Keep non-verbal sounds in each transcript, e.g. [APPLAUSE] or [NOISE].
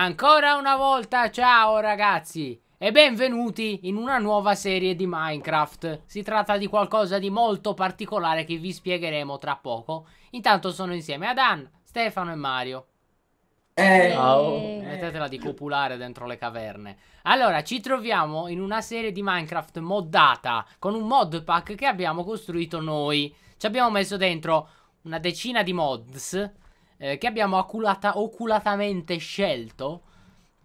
Ancora una volta ciao ragazzi e benvenuti in una nuova serie di Minecraft. Si tratta di qualcosa di molto particolare che vi spiegheremo tra poco. Intanto sono insieme a Dan, Stefano e Mario. Eh, oh. Mettetela di copulare dentro le caverne. Allora, ci troviamo in una serie di Minecraft moddata con un mod pack che abbiamo costruito noi. Ci abbiamo messo dentro una decina di mods eh, che abbiamo oculata, oculatamente scelto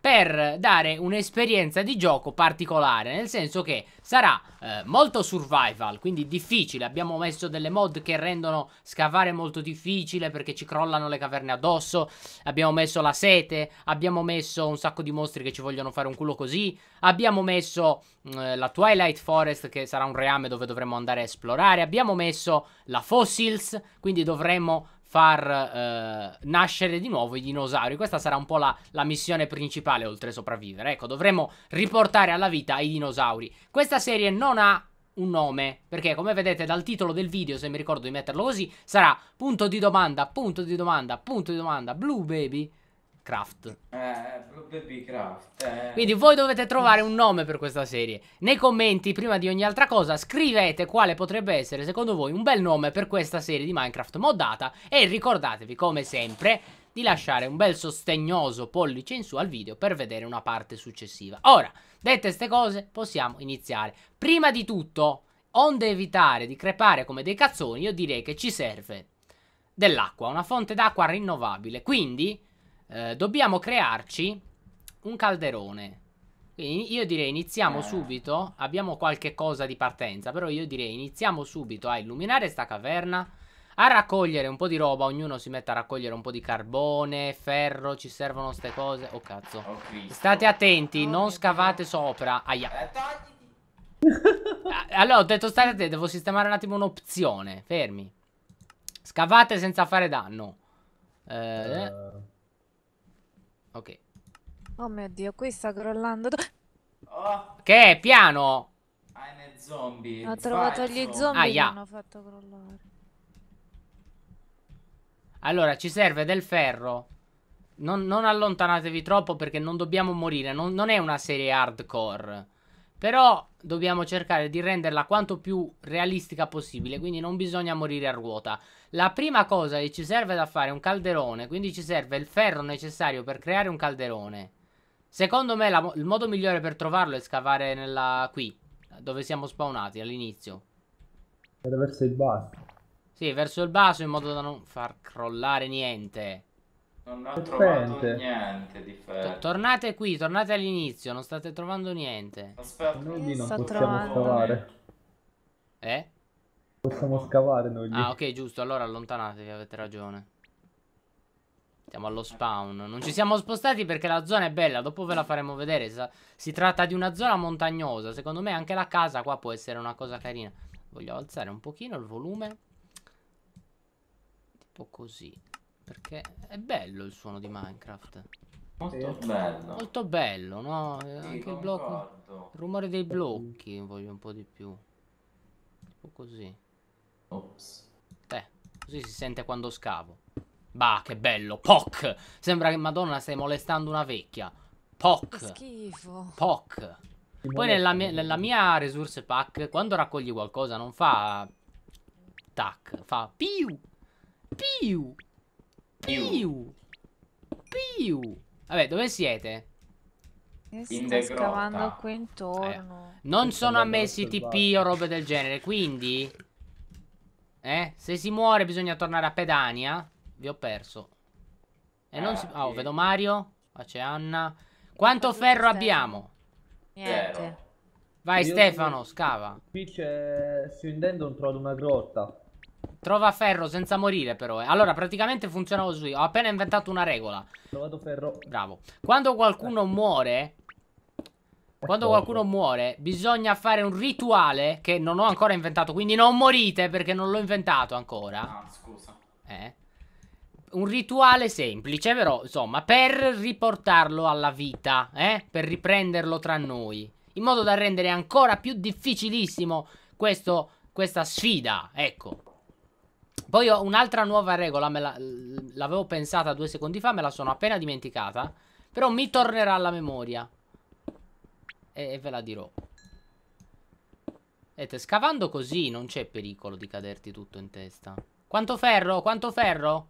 per dare un'esperienza di gioco particolare, nel senso che sarà eh, molto survival, quindi difficile, abbiamo messo delle mod che rendono scavare molto difficile perché ci crollano le caverne addosso, abbiamo messo la sete, abbiamo messo un sacco di mostri che ci vogliono fare un culo così, abbiamo messo mm, eh, la Twilight Forest che sarà un reame dove dovremo andare a esplorare, abbiamo messo la Fossils, quindi dovremmo far eh, nascere di nuovo i dinosauri. Questa sarà un po' la, la missione principale oltre a sopravvivere. Ecco, dovremo riportare alla vita i dinosauri. Questa serie non ha un nome, perché come vedete dal titolo del video, se mi ricordo di metterlo così, sarà punto di domanda, punto di domanda, punto di domanda, Blue Baby. Craft. Eh, Baby Craft. Eh. Quindi voi dovete trovare un nome per questa serie. Nei commenti, prima di ogni altra cosa, scrivete quale potrebbe essere secondo voi un bel nome per questa serie di Minecraft moddata e ricordatevi come sempre di lasciare un bel sostegnoso pollice in su al video per vedere una parte successiva. Ora, dette ste cose, possiamo iniziare. Prima di tutto, onde evitare di crepare come dei cazzoni, io direi che ci serve dell'acqua, una fonte d'acqua rinnovabile. Quindi eh, dobbiamo crearci un calderone. Quindi io direi iniziamo eh. subito, abbiamo qualche cosa di partenza, però io direi iniziamo subito a illuminare sta caverna, a raccogliere un po' di roba, ognuno si mette a raccogliere un po' di carbone, ferro, ci servono ste cose. Oh cazzo. Oh, State attenti, oh, non scavate sopra. Aia. Eh, [LAUGHS] ah, allora ho detto state attenti, devo sistemare un attimo un'opzione, fermi. Scavate senza fare danno. Eh... Uh... Ok. Oh mio Dio, qui sta crollando. Oh. Che è? Piano! Ah, I'm a zombie. Ho trovato Vai, gli zombie ah, che yeah. hanno fatto crollare. Allora, ci serve del ferro. Non, non allontanatevi troppo perché non dobbiamo morire. Non, non è una serie hardcore. Però dobbiamo cercare di renderla quanto più realistica possibile, quindi non bisogna morire a ruota. La prima cosa che ci serve da fare è un calderone, quindi ci serve il ferro necessario per creare un calderone. Secondo me la, il modo migliore per trovarlo è scavare nella, qui, dove siamo spawnati all'inizio. Era verso il basso. Sì, verso il basso in modo da non far crollare niente. Non ho trovato niente di ferro. Tornate qui, tornate all'inizio, non state trovando niente. Aspetta, non possiamo trovare. Eh? Possiamo scavare noi lì. Ah, ok, giusto, allora allontanatevi, avete ragione. Siamo allo spawn. Non ci siamo spostati perché la zona è bella, dopo ve la faremo vedere. Si tratta di una zona montagnosa, secondo me anche la casa qua può essere una cosa carina. Voglio alzare un pochino il volume. Tipo così. Perché è bello il suono di Minecraft. Molto bello. Molto bello, no? Sì, Anche il blocco. Il rumore dei blocchi voglio un po' di più. Un così. Ops. Beh, così si sente quando scavo. Bah, che bello. Poc! Sembra che Madonna stai molestando una vecchia. Poc. Che schifo. Poc. Poi nella mia, nella mia resource pack, quando raccogli qualcosa, non fa... Tac, fa piu, piu, piu, piu. piu. Vabbè, dove siete? Eh, Io sto scavando qui ah, intorno. Eh. Non Sto sono ammessi TP esatto. o robe del genere, quindi... Eh? Se si muore bisogna tornare a Pedania. Vi ho perso. E eh, non si... Eh, oh, sì. vedo Mario. Qua c'è Anna. Quanto ferro abbiamo? Niente. Vai Io Stefano, scava. Qui c'è... Scendendo trovo una grotta. Trova ferro senza morire però eh. Allora praticamente funziona così Ho appena inventato una regola Trovato ferro Bravo Quando qualcuno eh. muore quando qualcuno muore bisogna fare un rituale che non ho ancora inventato, quindi non morite perché non l'ho inventato ancora. Ah, scusa. Eh? Un rituale semplice, però, insomma, per riportarlo alla vita, eh? Per riprenderlo tra noi, in modo da rendere ancora più difficilissimo questo, questa sfida, ecco. Poi ho un'altra nuova regola, me l'avevo pensata due secondi fa, me la sono appena dimenticata. Però mi tornerà alla memoria. E, e ve la dirò. Vedete, scavando così non c'è pericolo di caderti tutto in testa. Quanto ferro? Quanto ferro?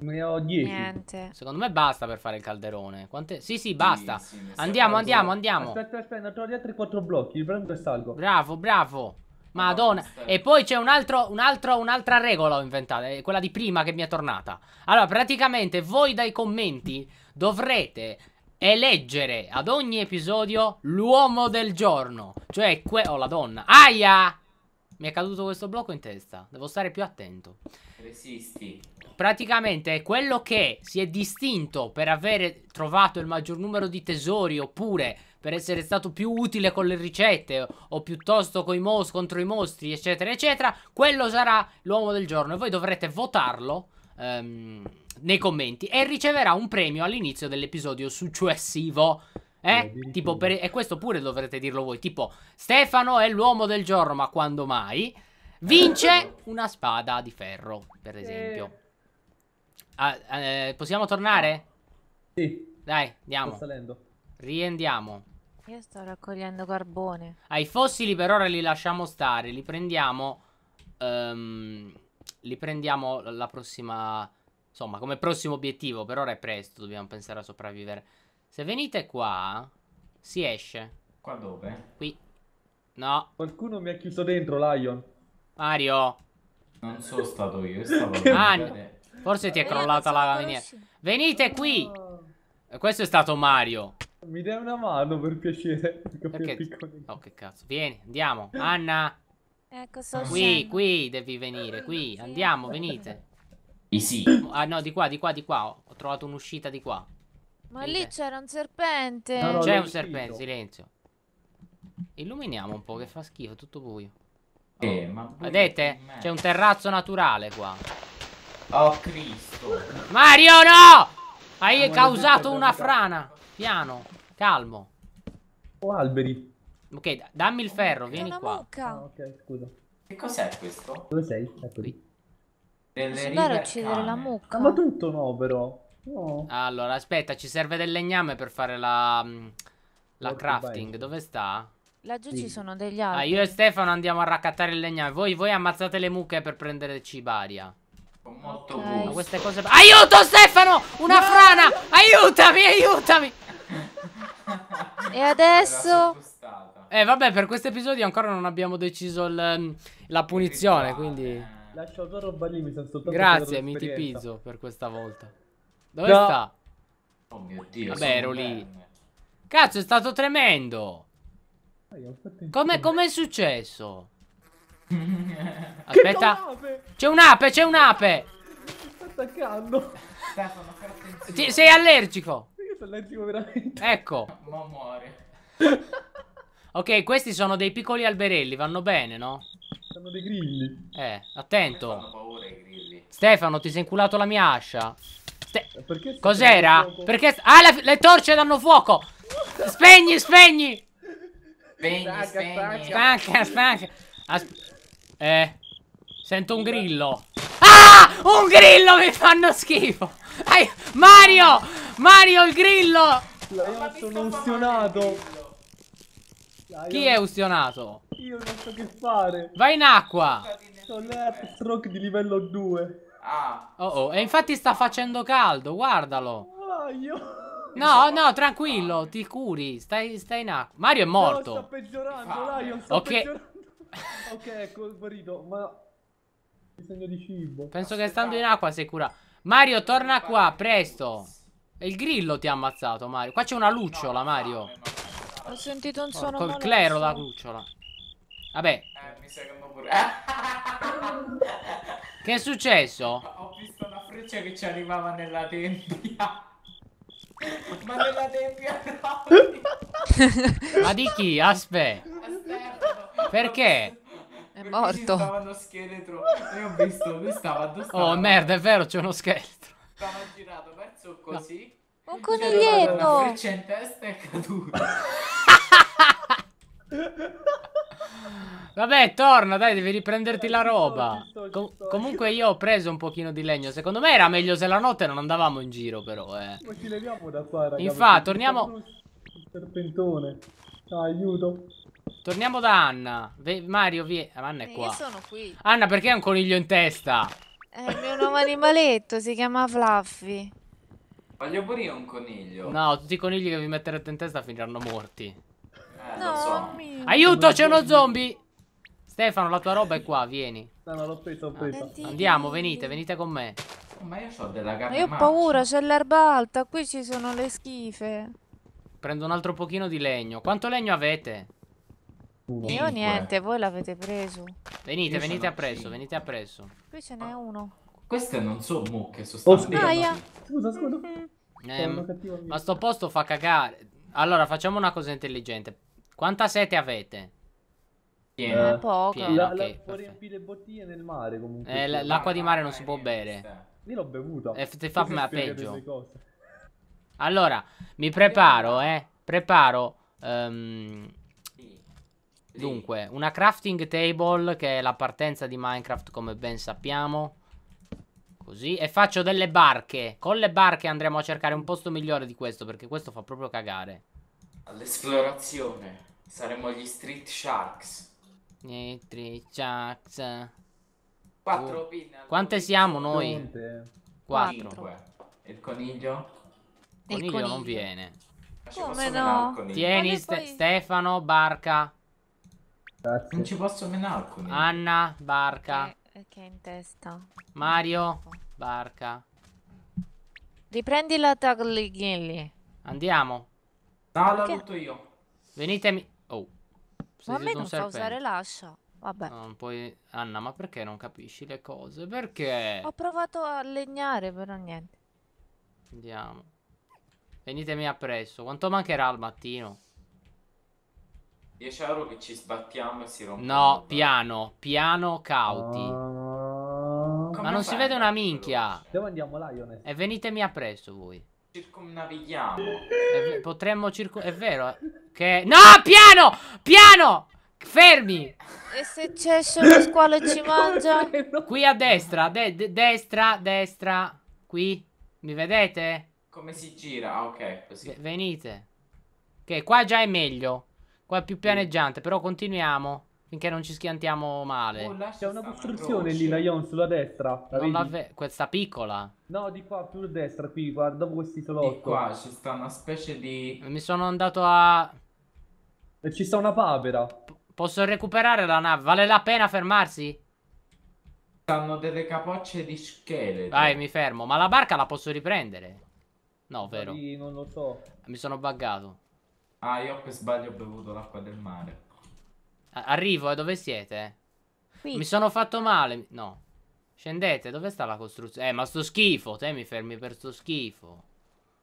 Ne ho 10. Niente. Secondo me basta per fare il calderone. Quante... Sì, sì, basta. Sì, sì, andiamo, andiamo, andiamo. Aspetta, aspetta, trovo altri quattro blocchi. Prendo e salgo. Bravo, bravo. Madonna. E poi c'è un altro, un altro, un'altra regola ho inventata, è quella di prima che mi è tornata. Allora, praticamente voi dai commenti dovrete eleggere ad ogni episodio l'uomo del giorno. Cioè, que- o oh, la donna. Aia! Mi è caduto questo blocco in testa. Devo stare più attento. Resisti. Praticamente quello che si è distinto per avere trovato il maggior numero di tesori oppure per essere stato più utile con le ricette o piuttosto con i mos contro i mostri, eccetera, eccetera, quello sarà l'uomo del giorno e voi dovrete votarlo ehm, nei commenti e riceverà un premio all'inizio dell'episodio successivo. Eh? eh tipo per... E questo pure dovrete dirlo voi, tipo Stefano è l'uomo del giorno, ma quando mai? Vince [LAUGHS] una spada di ferro, per esempio. Ah, eh, possiamo tornare? Sì. Dai, andiamo. Sto salendo. Riendiamo. Io sto raccogliendo carbone. Ah, i fossili per ora li lasciamo stare. Li prendiamo... Um, li prendiamo la prossima... Insomma, come prossimo obiettivo. Per ora è presto, dobbiamo pensare a sopravvivere. Se venite qua, si esce. Qua dove? Qui. No. Qualcuno mi ha chiuso dentro, Lion. Mario. Non sono stato io, [LAUGHS] stavo... Ah, forse ti è crollata la... Venite qui! Questo è stato Mario. Mi dai una mano per piacere? Perché? Perché? Oh, che cazzo. Vieni, andiamo. Anna! Ecco, sto Qui, scendo. qui devi venire, qui. Andiamo, venite. Easy. Ah, no, di qua, di qua, di qua. Ho trovato un'uscita di qua. Ma Vente. lì c'era un serpente. No, no, C'è un serpente, silenzio. Illuminiamo un po', che fa schifo, tutto buio. Oh. Eh, Vedete? C'è un terrazzo naturale qua. Oh, Cristo. Mario, no! Hai ah, causato una frana. Piano. Calmo. O alberi. Ok, dammi il ferro, vieni qua. Ah, ok, scusa. Che cos'è questo? Dove sei? Ecco qui. Delle rive uccidere la mucca. Ah, ma tutto no, però. No. Allora, aspetta, ci serve del legname per fare la, mm, la crafting. Dove sta? Laggiù sì. ci sono degli altri. Ah, io e Stefano andiamo a raccattare il legname. Voi, voi ammazzate le mucche per prendere cibaria. Con molto okay. gusto. queste cose... Aiuto, Stefano! Una no! frana! Aiutami, aiutami! e adesso... Eh vabbè, per questo episodio ancora non abbiamo deciso mm, la punizione, quindi... Lascio la tua roba lì, mi sono soltanto Grazie, mi tipizzo per questa volta. Dove no. sta? Oh mio Dio, Vabbè, ero lì. Bene. Cazzo, è stato tremendo. Come, è successo? [LAUGHS] Aspetta. C'è un'ape, c'è un'ape. Sta attaccando. Ti, sei allergico l'antimo veramente. Ecco. Ma muore. [LAUGHS] ok, questi sono dei piccoli alberelli, vanno bene, no? Sono dei grilli. Eh, attento. Fanno paura i grilli. Stefano, ti sei inculato la mia ascia. Ste Cos'era? Perché... Ah, la... le torce danno fuoco! Spegni, spegni! Spegni, stanca, spegni. Stanca, stanca. eh, sento un grillo. Ah! Un grillo mi fanno schifo! Ai Mario! Mario il grillo! sono ustionato. Chi è ustionato? Io non so che fare. Vai in acqua. Sono stroke di livello 2. Ah. Oh oh, e infatti sta facendo caldo, guardalo. Ah, No, no, tranquillo, ti curi, stai, stai, in acqua. Mario è morto. No, sta peggiorando, ah. Lion, sta okay. peggiorando. [LAUGHS] ok, è ecco, guarito, ma... Ho di cibo. Penso Aspetta. che stando in acqua sei cura. Mario, torna qua, presto il grillo ti ha ammazzato, Mario. Qua c'è una lucciola, Mario. Ho sentito un suono Col clero la lucciola. Vabbè. Eh, mi sa che secondo pure. [LAUGHS] che è successo? Ho visto una freccia che ci arrivava nella tempia. Ma nella tempia no. [LAUGHS] Ma di chi? Aspetta. Aspetta. Perché? È morto. Stava uno scheletro. E ho visto, lui stava addosso. Oh merda, è vero, c'è uno scheletro. Stava girato così. No. Un cioè, coniglietto! Una freccia in testa è caduto. [LAUGHS] Vabbè, torna, dai, devi riprenderti eh, la roba. Com comunque io ho preso un pochino di legno. Secondo me era meglio se la notte non andavamo in giro, però, eh. Ma ci leviamo da qua, ragazzi. Infatti, torniamo... Serpentone. Ah, aiuto. Torniamo da Anna. Ve Mario, vieni. Anna è eh, qua. Io sono qui. Anna, perché hai un coniglio in testa? È eh, il mio nuovo animaletto, si chiama Fluffy. Voglio pure un coniglio. No, tutti i conigli che vi metterete in testa finiranno morti. Eh, no, so. Aiuto, c'è uno zombie! Stefano, la tua roba è qua, vieni. No, no, l'ho presa, l'ho ah. presa. Andiamo, venite, venite con me. Oh, ma io so della gamma. Io ho paura, c'è l'erba alta, qui ci sono le schife. Prendo un altro pochino di legno. Quanto legno avete? Uno. Io niente, voi l'avete preso. Venite, io venite appresso, venite appresso. Qui ce n'è uno. Queste non sono mucche, sostanzialmente. Oh, ah, scusa, scusa. Eh, ma sto posto fa cagare. Allora, facciamo una cosa intelligente. Quanta sete avete? Piena. Eh, poca. Piena, la, okay, la, le bottiglie nel mare comunque. Eh, l'acqua di mare non si può bere. Io l'ho bevuta. E eh, ti fa me peggio. Allora, mi preparo, eh. Preparo. Um, dunque, una crafting table che è la partenza di Minecraft come ben sappiamo. Così e faccio delle barche Con le barche andremo a cercare un posto migliore di questo Perché questo fa proprio cagare All'esplorazione Saremo gli Street Sharks Gli Street Sharks 4 oh. Quante siamo noi? 4 E il coniglio? Il coniglio, coniglio non viene Come no? Tieni Ste Stefano, barca Grazie. Non ci posso menare Anna, barca eh che è in testa? Mario, barca. Riprendi la tag lì. Andiamo. No, l'ho avuto io. Venitemi. Oh. Ma a me non serpente. fa usare l'ascia. Vabbè. Non puoi... Anna, ma perché non capisci le cose? Perché? Ho provato a legnare, però niente. Andiamo. Venitemi appresso. Quanto mancherà al mattino? 10 euro che ci sbattiamo e si rompe. No, piano, piano, cauti. Ah. Ma non si vede una minchia. Dove andiamo, Lion? E venitemi appresso voi. Circumnavighiamo. potremmo circo... È vero eh, che... No, piano! Piano! Fermi! E se c'è solo squalo ci [LAUGHS] mangia? Qui a destra, de destra, destra. Qui. Mi vedete? Come si gira? Ah, ok, così. Venite. Ok, qua già è meglio. Qua è più pianeggiante, però continuiamo. Finché non ci schiantiamo male. Oh, C'è una costruzione lì, Lion, sulla destra. La non la ve- questa piccola? No, di qua, più a destra, qui, guarda, dopo questi isolotto. Di qua ci sta una specie di... Mi sono andato a... E ci sta una papera. P posso recuperare la nave? Vale la pena fermarsi? Stanno delle capocce di scheletro. Vai, mi fermo. Ma la barca la posso riprendere? No, vero? Sì, non lo so. Mi sono buggato. Ah, io per sbaglio ho bevuto l'acqua del mare. Arrivo, eh, dove siete? Qui. Mi sono fatto male. No. Scendete, dove sta la costruzione? Eh, ma sto schifo, te mi fermi per sto schifo.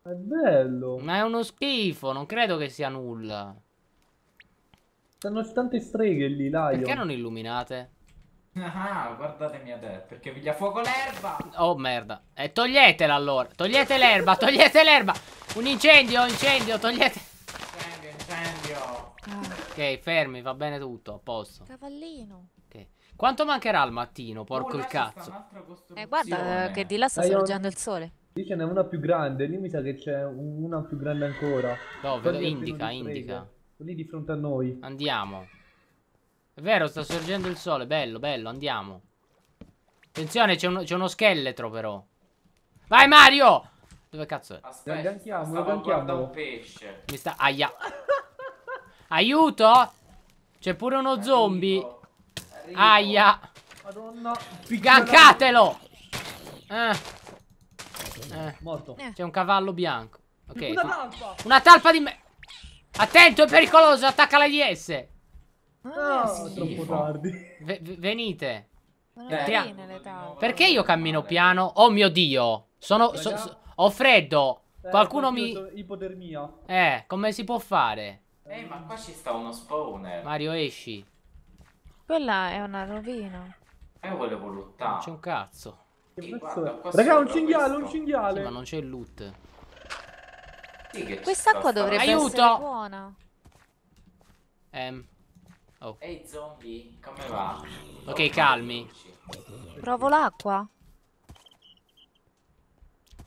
È bello. Ma è uno schifo, non credo che sia nulla. Stanno tante streghe lì, Lion. Perché oh. non illuminate? Ah, guardatemi a te, perché piglia fuoco l'erba. Oh, merda. E eh, toglietela allora. Togliete l'erba, togliete l'erba. Un incendio, incendio, togliete... Ok, fermi, va bene tutto, a posto. Cavallino. Okay. Quanto mancherà al mattino, porco oh, il cazzo? Eh, guarda eh, che di là sta sorgendo il sole. Lì ce n'è una più grande, lì mi sa che c'è una più grande ancora. Dove? No, indica, indica. Lì di fronte a noi. Andiamo. È vero, sta sorgendo il sole, bello, bello, andiamo. Attenzione, c'è uno, uno, scheletro però. Vai Mario! Dove cazzo è? Aspetta, lo ganchiamo. Stavo guardando un pesce. Mi sta... Aia. Aiuto! C'è pure uno Arrivo. zombie. Arrivo. Aia. Madonna. Gancatelo! Eh. Eh. Morto. Eh. C'è un cavallo bianco. Ok. Una talpa. Una talpa di me. Attento, è pericoloso. Attacca la IS. Ah, oh, troppo tardi. V venite. Eh. Perché io cammino piano? Oh mio dio. Sono. So, so, ho freddo. Eh, Qualcuno mi. Ipotermia. Eh, come si può fare? Ehi, ma qua ci sta uno spawner. Mario, esci. Quella è una rovina. Eh, io volevo lottare. C'è un cazzo. Sì, guarda, Raga, un cinghiale, un cinghiale. Sì, ma non c'è il loot. Sì, Quest'acqua dovrebbe Aiuto. essere buona. Ehm. Oh. Ehi, hey, zombie, come va? Ok, oh, calmi. Provo l'acqua.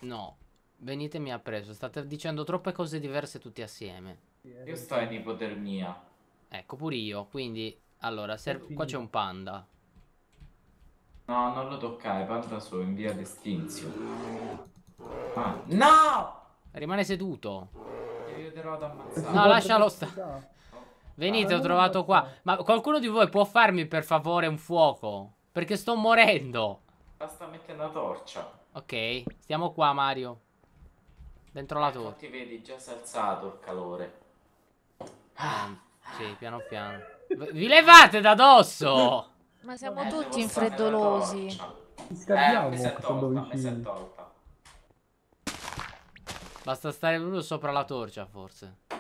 No, venitemi a preso. State dicendo troppe cose diverse tutti assieme. Io sto in ipotermia. Ecco, pure io. Quindi, allora, serve... qua c'è un panda. No, non lo toccare, panda solo in via d'estinzione. Ah. No! Rimane seduto. Ti aiuterò ad ammazzare. No, lascialo stare. Venite, ho ah, trovato qua. Ma qualcuno di voi può farmi per favore un fuoco? Perché sto morendo. Basta mettere una torcia. Ok, stiamo qua, Mario. Dentro la ecco, torcia. Ti vedi, già si è alzato il calore. Ah. Sì, piano piano. Vi levate da dosso! Ma siamo eh, tutti infreddolosi. Ci scambiamo eh, quando vicini. Basta stare proprio sopra la torcia, forse.